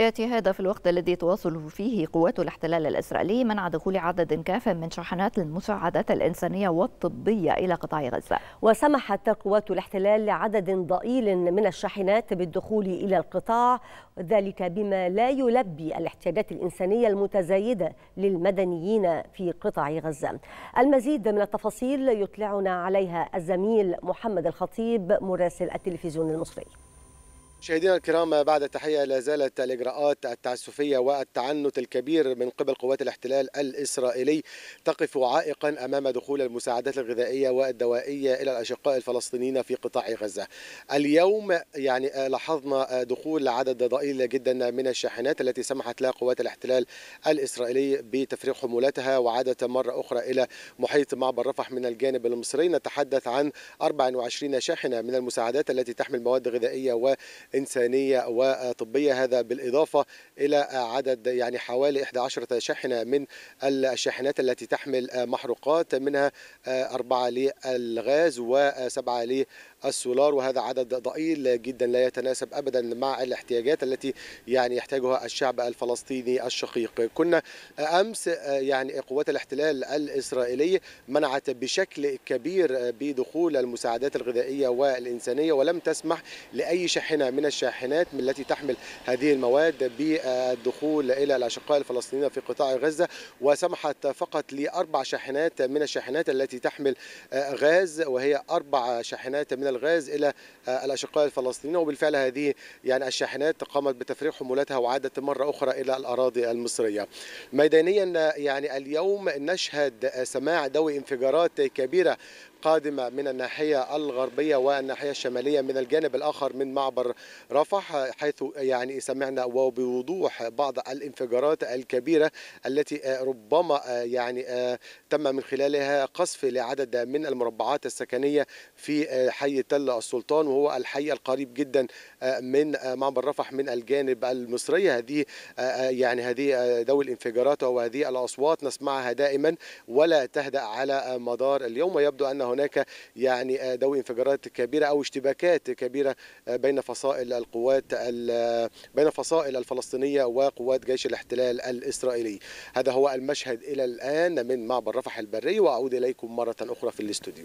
يأتي هذا في الوقت الذي تواصل فيه قوات الاحتلال الإسرائيلي منع دخول عدد كاف من شاحنات المساعدات الإنسانية والطبية إلى قطاع غزة وسمحت قوات الاحتلال لعدد ضئيل من الشاحنات بالدخول إلى القطاع ذلك بما لا يلبي الاحتياجات الإنسانية المتزايدة للمدنيين في قطاع غزة المزيد من التفاصيل يطلعنا عليها الزميل محمد الخطيب مراسل التلفزيون المصري مشاهدينا الكرام بعد تحية لا زالت الإجراءات التعسفية والتعنت الكبير من قبل قوات الاحتلال الإسرائيلي تقف عائقا أمام دخول المساعدات الغذائية والدوائية إلى الأشقاء الفلسطينيين في قطاع غزة اليوم يعني لاحظنا دخول عدد ضئيل جدا من الشاحنات التي سمحت لها قوات الاحتلال الإسرائيلي بتفريغ حمولتها وعادت مرة أخرى إلى محيط معبر رفح من الجانب المصري نتحدث عن 24 شاحنة من المساعدات التي تحمل مواد غذائية و إنسانية وطبية هذا بالإضافة إلى عدد يعني حوالي 11 شاحنة من الشاحنات التي تحمل محروقات منها أربعة للغاز وسبعة للسولار وهذا عدد ضئيل جدا لا يتناسب أبدا مع الاحتياجات التي يعني يحتاجها الشعب الفلسطيني الشقيق كنا أمس يعني قوات الاحتلال الإسرائيلي منعت بشكل كبير بدخول المساعدات الغذائية والإنسانية ولم تسمح لأي شاحنة من من الشاحنات التي تحمل هذه المواد بالدخول إلى الأشقاء الفلسطينيين في قطاع غزة وسمحت فقط لأربع شاحنات من الشاحنات التي تحمل غاز وهي أربع شاحنات من الغاز إلى الأشقاء الفلسطينيين وبالفعل هذه يعني الشاحنات قامت بتفريغ حمولتها وعادت مرة أخرى إلى الأراضي المصرية ميدانيا يعني اليوم نشهد سماع دوي انفجارات كبيرة قادمة من الناحية الغربية والناحية الشمالية من الجانب الآخر من معبر رفح حيث يعني سمعنا وبوضوح بعض الانفجارات الكبيرة التي ربما يعني تم من خلالها قصف لعدد من المربعات السكنية في حي تل السلطان وهو الحي القريب جدا من معبر رفح من الجانب المصري هذه يعني هذه ذوي الانفجارات وهذه الأصوات نسمعها دائما ولا تهدأ على مدار اليوم ويبدو أنه هناك يعني آه، ذوي انفجارات كبيره او اشتباكات كبيره آه، بين فصائل القوات بين فصائل الفلسطينيه وقوات جيش الاحتلال الاسرائيلي. هذا هو المشهد الى الان من معبر رفح البري واعود اليكم مره اخرى في الاستوديو.